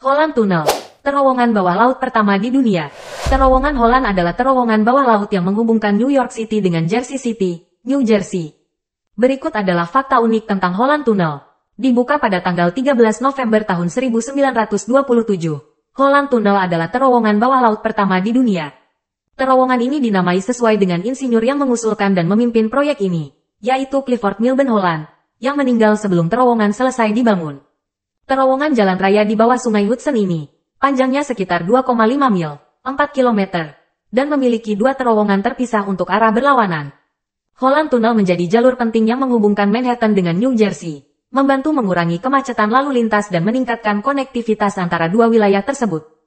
Holland Tunnel Terowongan bawah laut pertama di dunia. Terowongan Holland adalah terowongan bawah laut yang menghubungkan New York City dengan Jersey City, New Jersey. Berikut adalah fakta unik tentang Holland Tunnel. Dibuka pada tanggal 13 November tahun 1927. Holland Tunnel adalah terowongan bawah laut pertama di dunia. Terowongan ini dinamai sesuai dengan insinyur yang mengusulkan dan memimpin proyek ini, yaitu Clifford Milben Holland, yang meninggal sebelum terowongan selesai dibangun. Terowongan jalan raya di bawah sungai Hudson ini, panjangnya sekitar 2,5 mil, 4 km, dan memiliki dua terowongan terpisah untuk arah berlawanan. Holland Tunnel menjadi jalur penting yang menghubungkan Manhattan dengan New Jersey, membantu mengurangi kemacetan lalu lintas dan meningkatkan konektivitas antara dua wilayah tersebut.